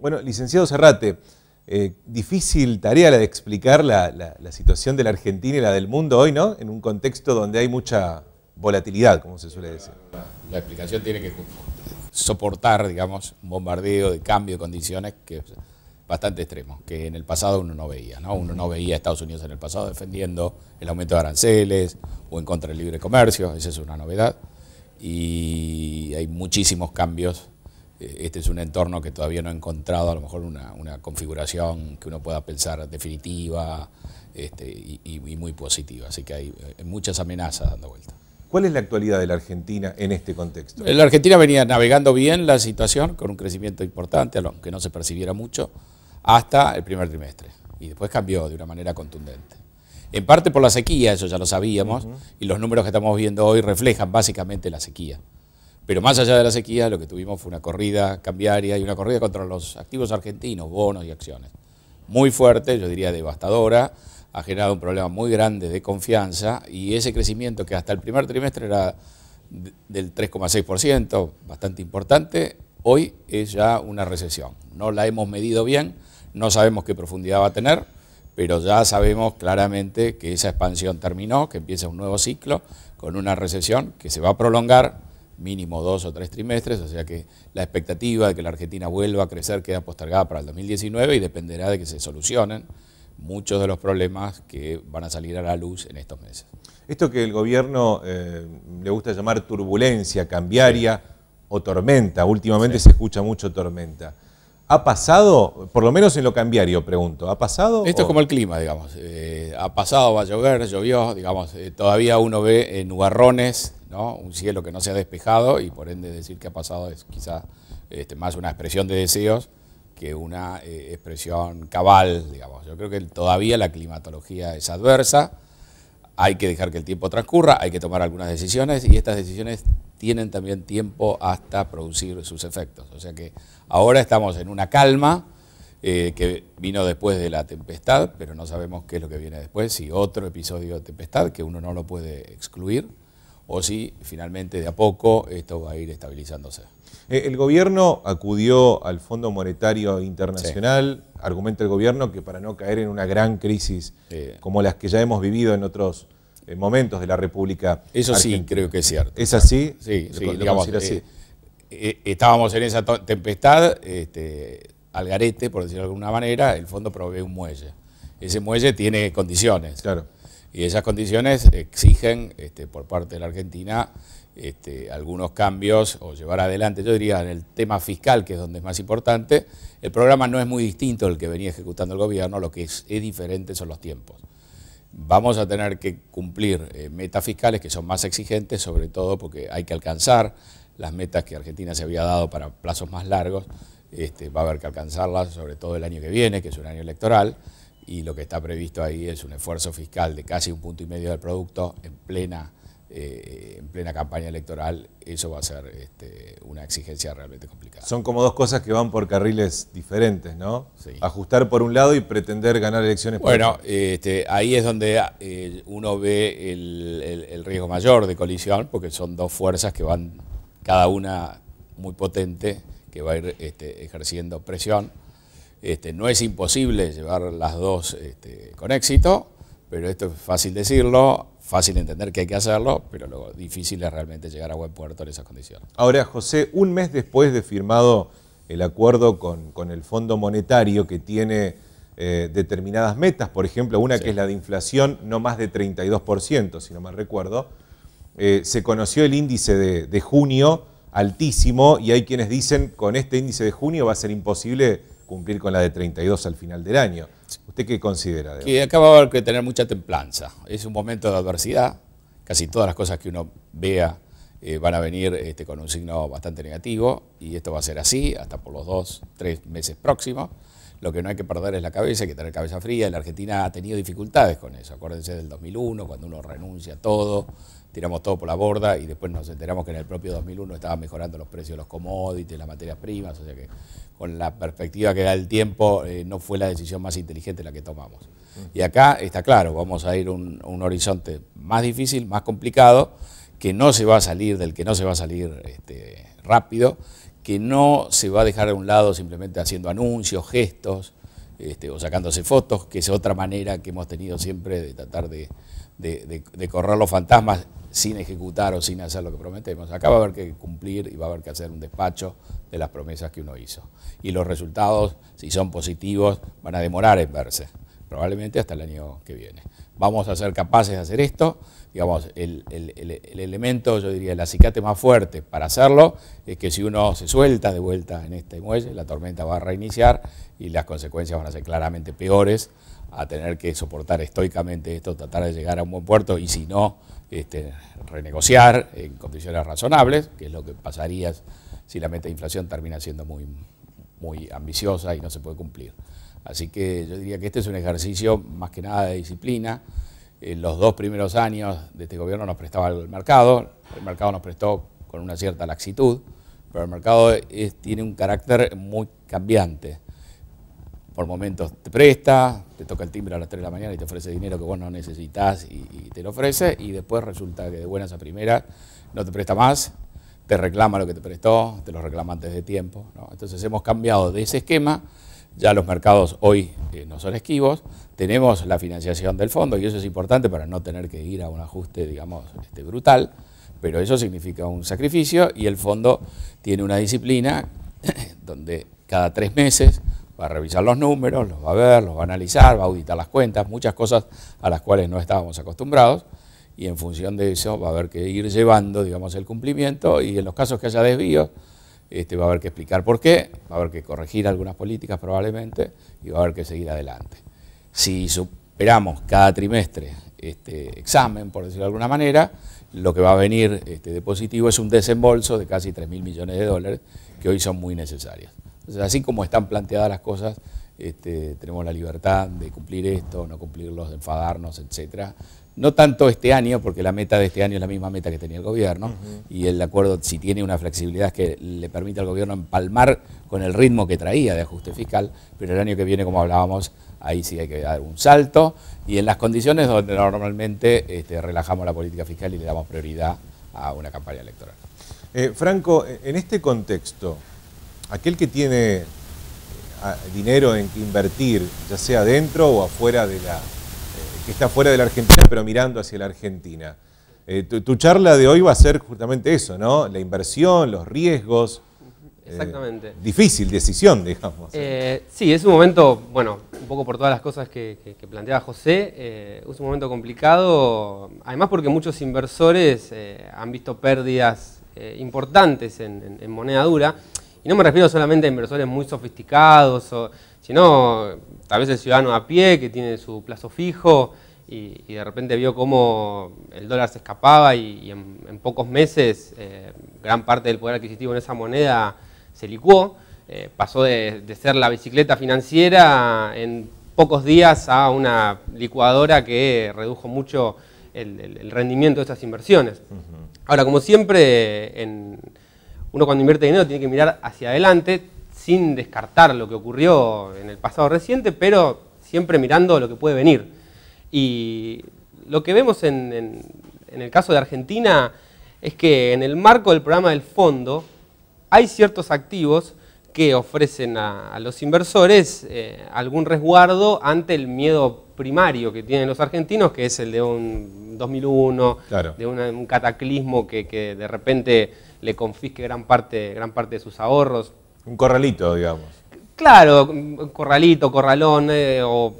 Bueno, licenciado Serrate, eh, difícil tarea la de explicar la, situación de la Argentina y la del mundo hoy, ¿no? En un contexto donde hay mucha volatilidad, como se suele decir. La, explicación tiene que soportar, digamos, un bombardeo de cambio de condiciones que es bastante extremo, que en el pasado uno no veía, ¿no? Uno no veía a Estados Unidos en el pasado defendiendo el aumento de aranceles o en contra del libre comercio, esa es una novedad. Y hay muchísimos cambios este es un entorno que todavía no ha encontrado a lo mejor una, una configuración que uno pueda pensar definitiva este, y, muy positiva. Así que hay eh, muchas amenazas dando vuelta. ¿Cuál es la actualidad de la Argentina en este contexto? La Argentina venía navegando bien la situación con un crecimiento importante, aunque no se percibiera mucho, hasta el primer trimestre. Y después cambió de una manera contundente. En parte por la sequía, eso ya lo sabíamos, y los números que estamos viendo hoy reflejan básicamente la sequía. Pero más allá de la sequía, lo que tuvimos fue una corrida cambiaria y una corrida contra los activos argentinos, bonos y acciones. Muy fuerte, yo diría devastadora, ha generado un problema muy grande de confianza y ese crecimiento que hasta el primer trimestre era del 3,6%, bastante importante, hoy es ya una recesión. No la hemos medido bien, no sabemos qué profundidad va a tener, pero ya sabemos claramente que esa expansión terminó, que empieza un nuevo ciclo con una recesión que se va a prolongar mínimo dos o tres trimestres, o sea que la expectativa de que la Argentina vuelva a crecer queda postergada para el 2019 y dependerá de que se solucionen muchos de los problemas que van a salir a la luz en estos meses. Esto que el gobierno eh, le gusta llamar turbulencia cambiaria o tormenta, últimamente se escucha mucho tormenta. ¿Ha pasado, por lo menos en lo cambiario, pregunto, ¿ha pasado? Esto es como el clima, digamos. Eh, ha pasado, va a llover, llovió, digamos, eh, todavía uno ve nubarrones un cielo que no se ha despejado y por ende decir que ha pasado es quizás este, más una expresión de deseos que una eh, expresión cabal, digamos. Yo creo que todavía la climatología es adversa, hay que dejar que el tiempo transcurra, hay que tomar algunas decisiones y estas decisiones tienen también tiempo hasta producir sus efectos. O sea que ahora estamos en una calma eh, que vino después de la tempestad, pero no sabemos qué es lo que viene después, si otro episodio de tempestad, que uno no lo puede excluir o si finalmente de a poco esto va a ir estabilizándose. Eh, el gobierno acudió al Fondo Monetario Internacional, argumenta el gobierno que para no caer en una gran crisis como las que ya hemos vivido en otros eh, momentos de la República. Eso sí, creo que es cierto. ¿Es así? Sí, sí digamos, eh, estábamos en esa tempestad, este, al garete, por decirlo de alguna manera, el fondo provee un muelle. Ese muelle tiene condiciones. Claro y esas condiciones exigen este, por parte de la Argentina este, algunos cambios o llevar adelante, yo diría en el tema fiscal, que es donde es más importante, el programa no es muy distinto del que venía ejecutando el gobierno, lo que es, diferente son los tiempos. Vamos a tener que cumplir eh, metas fiscales que son más exigentes, sobre todo porque hay que alcanzar las metas que Argentina se había dado para plazos más largos, este, va a haber que alcanzarlas, sobre todo el año que viene, que es un año electoral y lo que está previsto ahí es un esfuerzo fiscal de casi un punto y medio del producto en plena, eh, en plena campaña electoral. Eso va a ser este, una exigencia realmente complicada. Son como dos cosas que van por carriles diferentes, ¿no? Ajustar por un lado y pretender ganar elecciones por otro. Bueno, este, ahí es donde eh, uno ve el, riesgo mayor de colisión, porque son dos fuerzas que van cada una muy potente, que va a ir este, ejerciendo presión este, no es imposible llevar las dos este, con éxito, pero esto es fácil decirlo, fácil entender que hay que hacerlo, pero lo difícil es realmente llegar a buen puerto en esas condiciones. Ahora, José, un mes después de firmado el acuerdo con, el Fondo Monetario que tiene eh, determinadas metas, por ejemplo, una que es la de inflación no más de 32%, si no mal recuerdo, eh, se conoció el índice de, junio altísimo y hay quienes dicen con este índice de junio va a ser imposible cumplir con la de 32 al final del año. ¿Usted qué considera? De que acá va tener mucha templanza. Es un momento de adversidad. Casi todas las cosas que uno vea eh, van a venir este, con un signo bastante negativo y esto va a ser así hasta por los dos, tres meses próximos. Lo que no hay que perder es la cabeza, hay que tener cabeza fría. La Argentina ha tenido dificultades con eso. Acuérdense del 2001, cuando uno renuncia a todo, tiramos todo por la borda y después nos enteramos que en el propio 2001 estaban mejorando los precios de los commodities, las materias primas. O sea que con la perspectiva que da el tiempo, eh, no fue la decisión más inteligente la que tomamos. Y acá está claro, vamos a ir a un, horizonte más difícil, más complicado, que no se va a salir, del que no se va a salir este, rápido que no se va a dejar a un lado simplemente haciendo anuncios, gestos este, o sacándose fotos, que es otra manera que hemos tenido siempre de tratar de, de, correr los fantasmas sin ejecutar o sin hacer lo que prometemos. Acá va a haber que cumplir y va a haber que hacer un despacho de las promesas que uno hizo. Y los resultados, si son positivos, van a demorar en verse probablemente hasta el año que viene. Vamos a ser capaces de hacer esto, digamos, el, elemento, yo diría, el acicate más fuerte para hacerlo es que si uno se suelta de vuelta en este muelle, la tormenta va a reiniciar y las consecuencias van a ser claramente peores a tener que soportar estoicamente esto, tratar de llegar a un buen puerto y si no, este, renegociar en condiciones razonables, que es lo que pasaría si la meta de inflación termina siendo muy, muy ambiciosa y no se puede cumplir. Así que yo diría que este es un ejercicio más que nada de disciplina. En eh, los dos primeros años de este gobierno nos prestaba algo el mercado, el mercado nos prestó con una cierta laxitud, pero el mercado tiene un carácter muy cambiante. Por momentos te presta, te toca el timbre a las 3 de la mañana y te ofrece dinero que vos no necesitas y, te lo ofrece, y después resulta que de buenas a primeras no te presta más, te reclama lo que te prestó, te lo reclama antes de tiempo. Entonces hemos cambiado de ese esquema ya los mercados hoy eh, no son esquivos, tenemos la financiación del fondo y eso es importante para no tener que ir a un ajuste, digamos, este, brutal, pero eso significa un sacrificio y el fondo tiene una disciplina donde cada tres meses va a revisar los números, los va a ver, los va a analizar, va a auditar las cuentas, muchas cosas a las cuales no estábamos acostumbrados y en función de eso va a haber que ir llevando, digamos, el cumplimiento y en los casos que haya desvíos, este, va a haber que explicar por qué, va a haber que corregir algunas políticas probablemente y va a haber que seguir adelante. Si superamos cada trimestre este examen, por decirlo de alguna manera, lo que va a venir este, de positivo es un desembolso de casi 3.000 millones de dólares que hoy son muy necesarias. así como están planteadas las cosas, este, tenemos la libertad de cumplir esto, no cumplirlos, de enfadarnos, etcétera, no tanto este año, porque la meta de este año es la misma meta que tenía el gobierno, y el acuerdo si tiene una flexibilidad que le permite al gobierno empalmar con el ritmo que traía de ajuste fiscal, pero el año que viene, como hablábamos, ahí sí hay que dar un salto, y en las condiciones donde normalmente este, relajamos la política fiscal y le damos prioridad a una campaña electoral. Eh, Franco, en este contexto, aquel que tiene eh, dinero en que invertir, ya sea dentro o afuera de la que está fuera de la Argentina, pero mirando hacia la Argentina. Eh, tu, charla de hoy va a ser justamente eso, ¿no? La inversión, los riesgos. Eh, Exactamente. difícil decisión, digamos. Eh, sí, es un momento, bueno, un poco por todas las cosas que, planteaba José, es un momento complicado, además porque muchos inversores han visto pérdidas importantes en, en moneda dura. Y no me refiero solamente a inversores muy sofisticados o sino tal vez el ciudadano a pie que tiene su plazo fijo y, de repente vio cómo el dólar se escapaba y, en, pocos meses eh, gran parte del poder adquisitivo en esa moneda se licuó, eh, pasó de, ser la bicicleta financiera en pocos días a una licuadora que redujo mucho el, rendimiento de esas inversiones. Ahora, como siempre, uno cuando invierte dinero tiene que mirar hacia adelante, sin descartar lo que ocurrió en el pasado reciente, pero siempre mirando lo que puede venir. Y lo que vemos en, el caso de Argentina es que en el marco del programa del fondo hay ciertos activos que ofrecen a, los inversores eh, algún resguardo ante el miedo primario que tienen los argentinos, que es el de un 2001, de un cataclismo que, de repente le confisque gran parte, gran parte de sus ahorros. Un corralito, digamos. Claro, corralito, corralón eh, o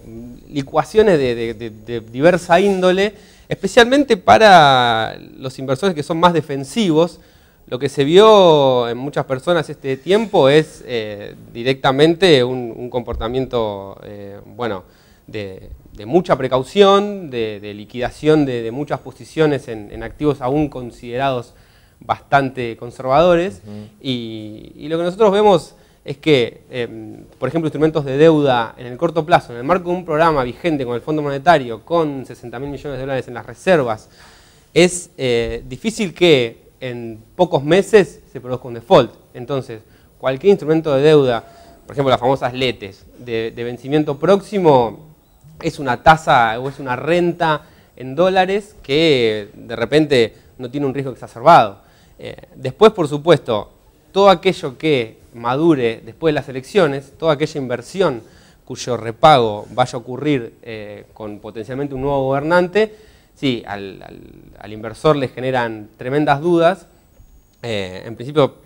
licuaciones de, diversa índole, especialmente para los inversores que son más defensivos. Lo que se vio en muchas personas este tiempo es eh, directamente un, comportamiento, eh, bueno, de, mucha precaución, de, liquidación de, muchas posiciones en, en activos aún considerados bastante conservadores. y, lo que nosotros vemos es que, eh, por ejemplo, instrumentos de deuda en el corto plazo, en el marco de un programa vigente con el Fondo Monetario, con 60 mil millones de dólares en las reservas, es eh, difícil que en pocos meses se produzca un default. Entonces, cualquier instrumento de deuda, por ejemplo, las famosas letes de vencimiento próximo, es una tasa o es una renta en dólares que de repente no tiene un riesgo exacerbado. Eh, después, por supuesto, todo aquello que madure después de las elecciones, toda aquella inversión cuyo repago vaya a ocurrir eh, con potencialmente un nuevo gobernante, sí, al, inversor le generan tremendas dudas. Eh, en principio,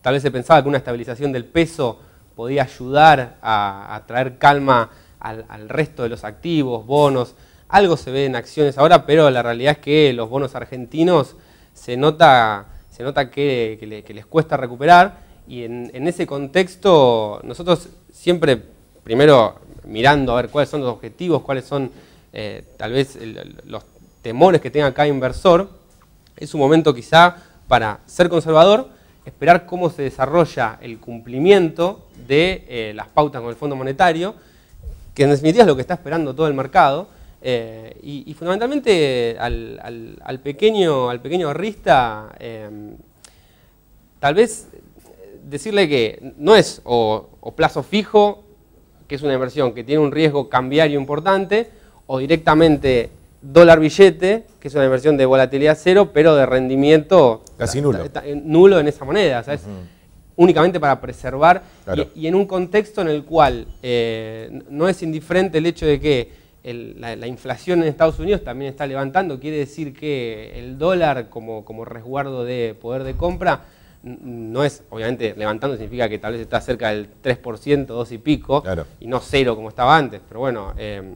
tal vez se pensaba que una estabilización del peso podía ayudar a, traer calma al, resto de los activos, bonos. Algo se ve en acciones ahora, pero la realidad es que los bonos argentinos se nota se nota que, les cuesta recuperar y en, ese contexto nosotros siempre, primero mirando a ver cuáles son los objetivos, cuáles son eh, tal vez los temores que tenga cada inversor, es un momento quizá para ser conservador, esperar cómo se desarrolla el cumplimiento de eh, las pautas con el Fondo Monetario, que en definitiva es lo que está esperando todo el mercado, eh, y, fundamentalmente al, pequeño, al pequeño ahorrista, eh, tal vez decirle que no es o, plazo fijo, que es una inversión que tiene un riesgo cambiario importante, o directamente dólar billete, que es una inversión de volatilidad cero, pero de rendimiento casi nulo. Eh, en esa moneda. únicamente para preservar y, en un contexto en el cual no es indiferente el hecho de que la, inflación en Estados Unidos también está levantando, quiere decir que el dólar como, como resguardo de poder de compra no es, obviamente, levantando significa que tal vez está cerca del 3%, 2 y pico, y no cero como estaba antes, pero bueno, eh,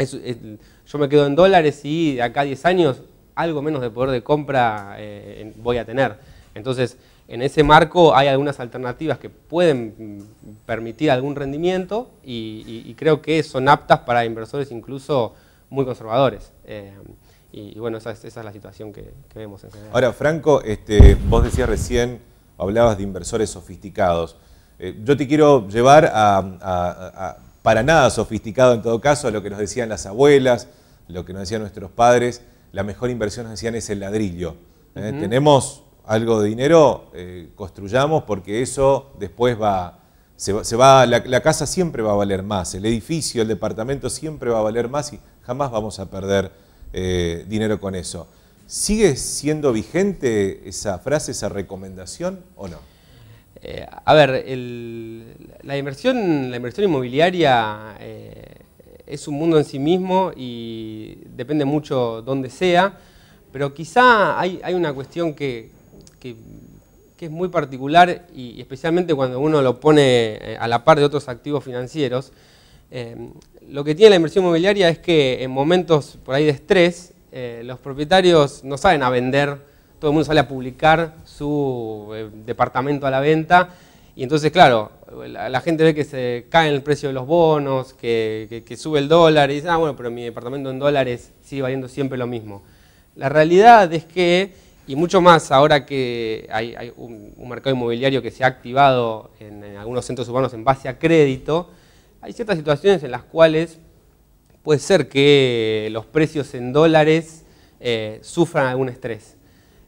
yo me quedo en dólares y de acá a 10 años algo menos de poder de compra eh, voy a tener. Entonces, en ese marco hay algunas alternativas que pueden mm, permitir algún rendimiento y, creo que son aptas para inversores incluso muy conservadores. Eh, y, bueno, esa es, la situación que, vemos en general. Ahora, Franco, este, vos decías recién, hablabas de inversores sofisticados. Eh, yo te quiero llevar a, para nada sofisticado en todo caso, a lo que nos decían las abuelas, lo que nos decían nuestros padres, la mejor inversión nos decían es el ladrillo. Eh, tenemos algo de dinero, eh, construyamos porque eso después va, se la, casa siempre va a valer más, el edificio, el departamento siempre va a valer más y jamás vamos a perder eh, dinero con eso. ¿Sigue siendo vigente esa frase, esa recomendación o no? Eh, a ver, la, inversión, la inversión inmobiliaria es un mundo en sí mismo y depende mucho donde sea, pero quizá hay, hay una cuestión que, que, es muy particular y, especialmente cuando uno lo pone eh, a la par de otros activos financieros. Eh, lo que tiene la inversión inmobiliaria es que en momentos por ahí de estrés, eh, los propietarios no saben a vender, todo el mundo sale a publicar su departamento a la venta y entonces, claro, la, gente ve que se cae el precio de los bonos, que, que sube el dólar y dice, ah, bueno, pero mi departamento en dólares sigue valiendo siempre lo mismo. La realidad es que y mucho más ahora que hay, un, mercado inmobiliario que se ha activado en, algunos centros urbanos en base a crédito, hay ciertas situaciones en las cuales puede ser que los precios en dólares eh, sufran algún estrés.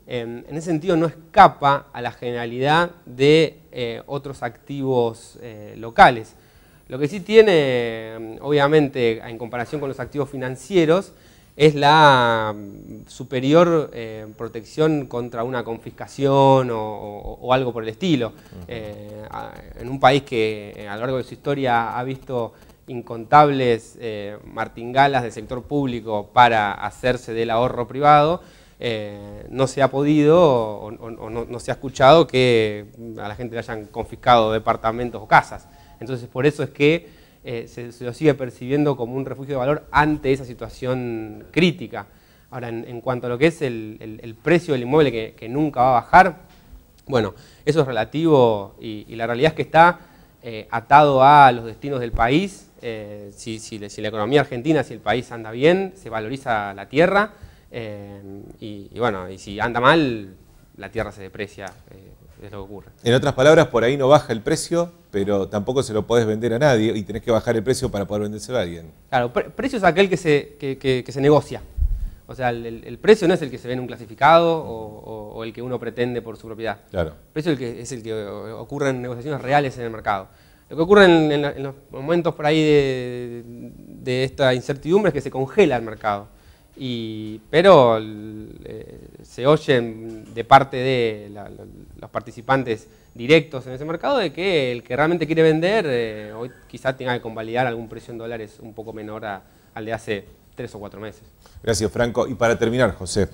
en ese sentido no escapa a la generalidad de eh, otros activos eh, locales. Lo que sí tiene, mm, obviamente, en comparación con los activos financieros, es la mm, superior eh, protección contra una confiscación o, algo por el estilo. Eh, en un país que eh, a lo largo de su historia ha visto incontables martingalas del sector público para hacerse del ahorro privado, no se ha podido o, no, no, se ha escuchado que a la gente le hayan confiscado departamentos o casas. Entonces por eso es que eh, se, lo sigue percibiendo como un refugio de valor ante esa situación crítica. Ahora, en, cuanto a lo que es el, precio del inmueble que, nunca va a bajar, bueno, eso es relativo y, la realidad es que está eh, atado a los destinos del país. Eh, si, la economía argentina, si el país anda bien, se valoriza la tierra y, bueno, y si anda mal, la tierra se deprecia ocurre. En otras palabras, por ahí no baja el precio, pero tampoco se lo podés vender a nadie y tenés que bajar el precio para poder vendérselo a alguien. Claro, precio es aquel que se, se negocia. O sea, el, precio no es el que se ve en un clasificado o, el que uno pretende por su propiedad. Claro. El precio es el que, es el que ocurre en negociaciones reales en el mercado. Lo que ocurre en, los momentos por ahí de, de esta incertidumbre es que se congela el mercado. Y, pero eh, se oyen de parte de los participantes directos en ese mercado de que el que realmente quiere vender eh, hoy quizás tenga que convalidar algún precio en dólares un poco menor al de hace tres o cuatro meses. Gracias, Franco. Y para terminar, José,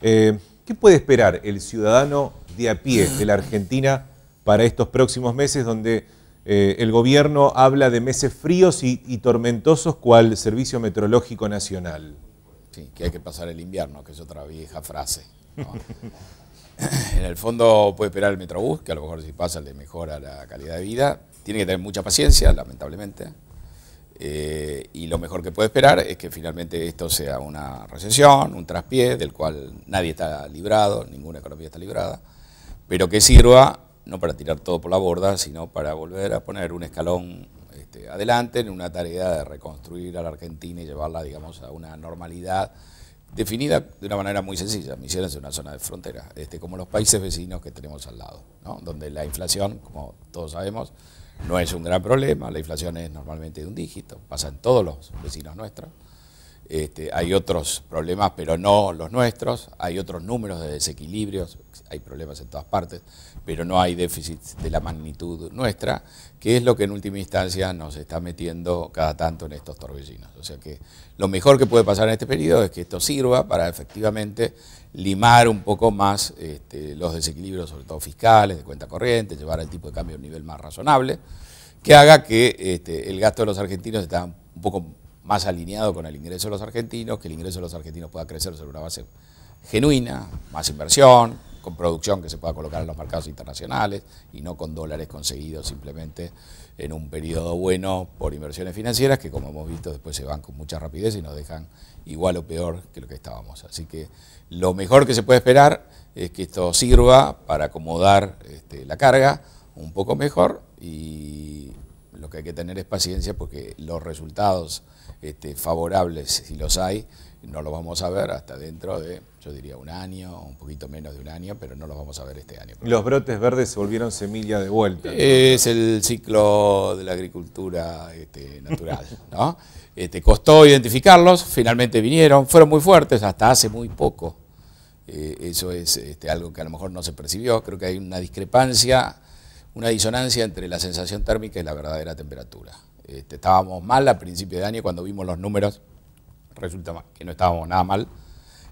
eh, ¿qué puede esperar el ciudadano de a pie de la Argentina para estos próximos meses donde el gobierno habla de meses fríos y, y tormentosos cual Servicio Meteorológico Nacional? Sí, que hay que pasar el invierno, que es otra vieja frase. en el fondo puede esperar el Metrobús, que a lo mejor si pasa le mejora la calidad de vida. Tiene que tener mucha paciencia, lamentablemente. Eh, y lo mejor que puede esperar es que finalmente esto sea una recesión, un traspié, del cual nadie está librado, ninguna economía está librada, pero que sirva no para tirar todo por la borda, sino para volver a poner un escalón este, adelante en una tarea de reconstruir a la Argentina y llevarla, digamos, a una normalidad definida de una manera muy sencilla. Misiones en una zona de frontera, este, como los países vecinos que tenemos al lado, donde la inflación, como todos sabemos, no es un gran problema, la inflación es normalmente de un dígito, pasa en todos los vecinos nuestros. Este, hay otros problemas, pero no los nuestros, hay otros números de desequilibrios, hay problemas en todas partes, pero no hay déficit de la magnitud nuestra, que es lo que en última instancia nos está metiendo cada tanto en estos torbellinos. O sea que lo mejor que puede pasar en este periodo es que esto sirva para efectivamente limar un poco más este, los desequilibrios, sobre todo fiscales, de cuenta corriente, llevar el tipo de cambio a un nivel más razonable, que haga que este, el gasto de los argentinos esté un poco más alineado con el ingreso de los argentinos, que el ingreso de los argentinos pueda crecer sobre una base genuina, más inversión, con producción que se pueda colocar en los mercados internacionales y no con dólares conseguidos simplemente en un periodo bueno por inversiones financieras que como hemos visto después se van con mucha rapidez y nos dejan igual o peor que lo que estábamos. Así que lo mejor que se puede esperar es que esto sirva para acomodar este, la carga un poco mejor y lo que hay que tener es paciencia porque los resultados este, favorables, si los hay, no los vamos a ver hasta dentro de, yo diría, un año, un poquito menos de un año, pero no los vamos a ver este año. ¿Los brotes verdes se volvieron semilla de vuelta? Es el ciclo de la agricultura este, natural, ¿no? Este, costó identificarlos, finalmente vinieron, fueron muy fuertes hasta hace muy poco. Eh, eso es algo que a lo mejor no se percibió, creo que hay una discrepancia una disonancia entre la sensación térmica y la verdadera temperatura. Este, estábamos mal a principio de año cuando vimos los números, resulta que no estábamos nada mal.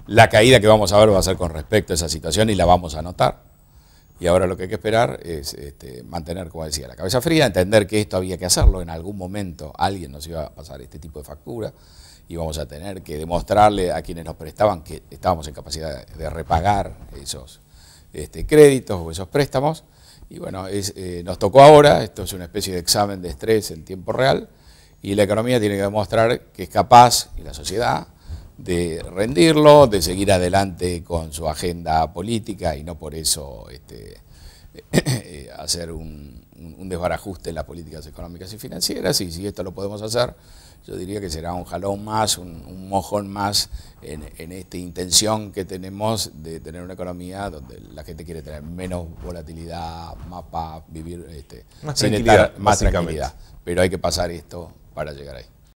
La caída que vamos a ver va a ser con respecto a esa situación y la vamos a notar. Y ahora lo que hay que esperar es este, mantener, como decía, la cabeza fría, entender que esto había que hacerlo. En algún momento alguien nos iba a pasar este tipo de factura y vamos a tener que demostrarle a quienes nos prestaban que estábamos en capacidad de repagar esos este, créditos o esos préstamos. Y bueno, eh, nos tocó ahora, esto es una especie de examen de estrés en tiempo real, y la economía tiene que demostrar que es capaz, y la sociedad, de rendirlo, de seguir adelante con su agenda política y no por eso este, hacer un desbarajuste en las políticas económicas y financieras. Y si esto lo podemos hacer, yo diría que será un jalón más, un, mojón más en, esta intención que tenemos de tener una economía donde la gente quiere tener menos volatilidad, más paz, vivir este, más sin tranquilidad, más tranquilidad. Pero hay que pasar esto para llegar ahí.